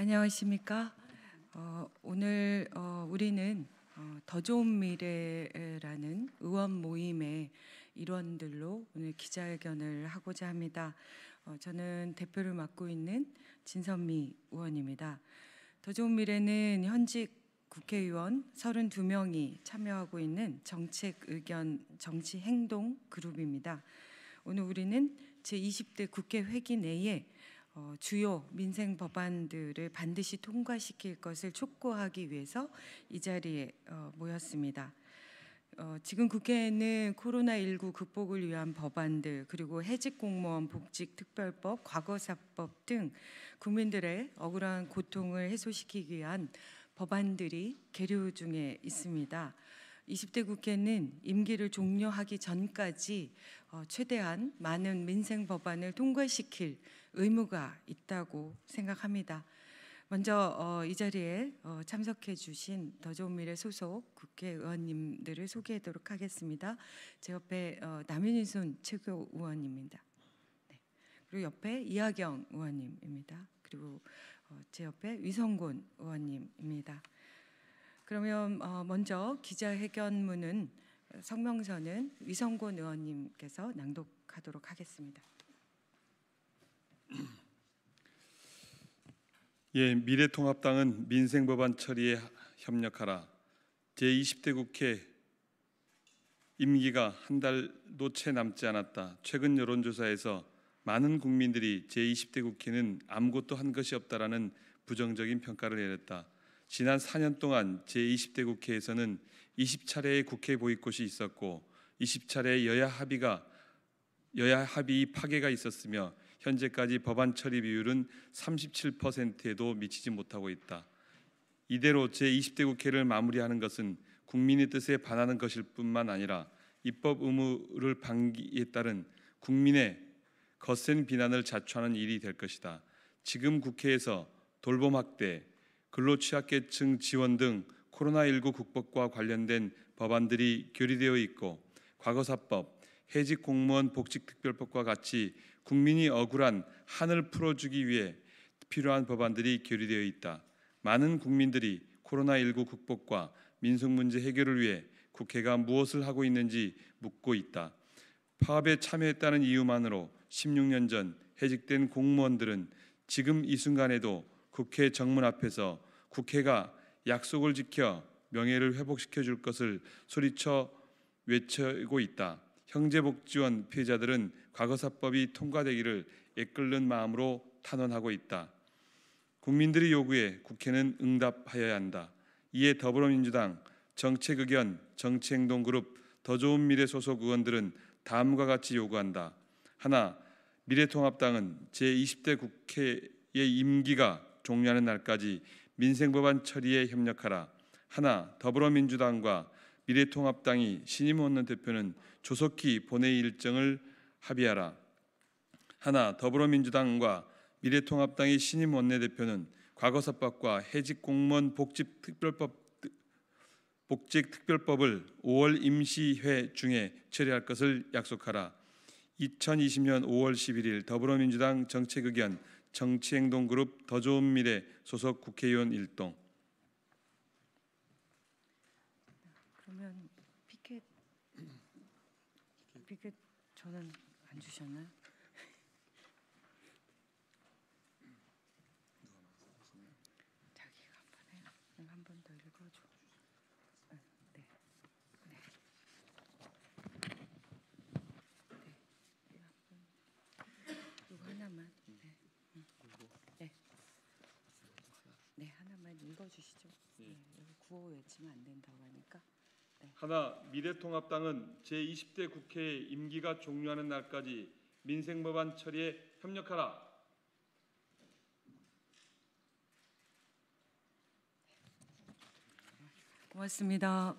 안녕하십니까. 어, 오늘 어, 우리는 어, 더 좋은 미래라는 의원 모임의 일원들로 오늘 기자회견을 하고자 합니다. 어, 저는 대표를 맡고 있는 진선미 의원입니다. 더 좋은 미래는 현직 국회의원 32명이 참여하고 있는 정책 의견 정치 행동 그룹입니다. 오늘 우리는 제20대 국회 회기 내에 어, 주요 민생 법안들을 반드시 통과시킬 것을 촉구하기 위해서 이 자리에 어, 모였습니다. 어, 지금 국회에는 코로나19 극복을 위한 법안들 그리고 해직 공무원 복직 특별법, 과거사법 등 국민들의 억울한 고통을 해소시키기 위한 법안들이 계류 중에 있습니다. 20대 국회는 임기를 종료하기 전까지 어, 최대한 많은 민생 법안을 통과시킬 의무가 있다고 생각합니다. 먼저 어, 이 자리에 어, 참석해 주신 더 좋은 미래 소속 국회의원님들을 소개하도록 하겠습니다. 제 옆에 남윤순 최고위원입니다. 네. 그리고 옆에 이하경 의원님입니다. 그리고 제 옆에 위성곤 의원님입니다. 그러면 어, 먼저 기자회견문은 성명서는 위성곤 의원님께서 낭독하도록 하겠습니다. 예, 미래통합당은 민생 법안 처리에 협력하라. 제20대 국회 임기가 한 달도 채 남지 않았다. 최근 여론조사에서 많은 국민들이 제20대 국회는 아무것도 한 것이 없다라는 부정적인 평가를 내렸다. 지난 4년 동안 제20대 국회에서는 20차례의 국회 보이콧이 있었고 20차례의 여야 합의가 여야 합의 파괴가 있었으며 현재까지 법안 처리 비율은 37%에도 미치지 못하고 있다. 이대로 제20대 국회를 마무리하는 것은 국민의 뜻에 반하는 것일 뿐만 아니라 입법 의무를 방기에 따른 국민의 거센 비난을 자초하는 일이 될 것이다. 지금 국회에서 돌봄 학대, 근로취약계층 지원 등 코로나19 극복과 관련된 법안들이 결의되어 있고 과거사법, 해직 공무원 복직특별법과 같이 국민이 억울한 한을 풀어주기 위해 필요한 법안들이 결의되어 있다. 많은 국민들이 코로나19 극복과 민생 문제 해결을 위해 국회가 무엇을 하고 있는지 묻고 있다. 파업에 참여했다는 이유만으로 16년 전 해직된 공무원들은 지금 이 순간에도 국회 정문 앞에서 국회가 약속을 지켜 명예를 회복시켜 줄 것을 소리쳐 외치고 있다. 형제복지원 피해자들은 과거사법이 통과되기를 애끓는 마음으로 탄원하고 있다. 국민들의 요구에 국회는 응답하여야 한다. 이에 더불어민주당 정책 의견 정치행동 그룹 더 좋은 미래 소속 의원들은 다음과 같이 요구한다. 하나, 미래통합당은 제20대 국회의 임기가 종료하는 날까지 민생법안 처리에 협력하라. 하나, 더불어민주당과 미래통합당이 신임 원내 대표는 조속히 본회의 일정을 합의하라. 하나, 더불어민주당과 미래통합당의 신임 원내대표는 과거사법과 해직 공무원 복직 특별법 복직 특별법을 5월 임시회 중에 처리할 것을 약속하라. 2020년 5월 11일 더불어민주당 정책의견 정치행동그룹 더 좋은 미래 소속 국회의원 일동 그러면 피켓 피켓 저는 안주셨나 자기가 한번 한번 더 읽어줘. 네. 네. 네. 하나만. 네. 네. 네, 하나만 읽어주시죠. 예. 네, 네 구호 외치면 안 된다고 하니까. 네. 하나, 미래통합당은 제20대 국회의 임기가 종료하는 날까지 민생법안 처리에 협력하라. 고맙습니다.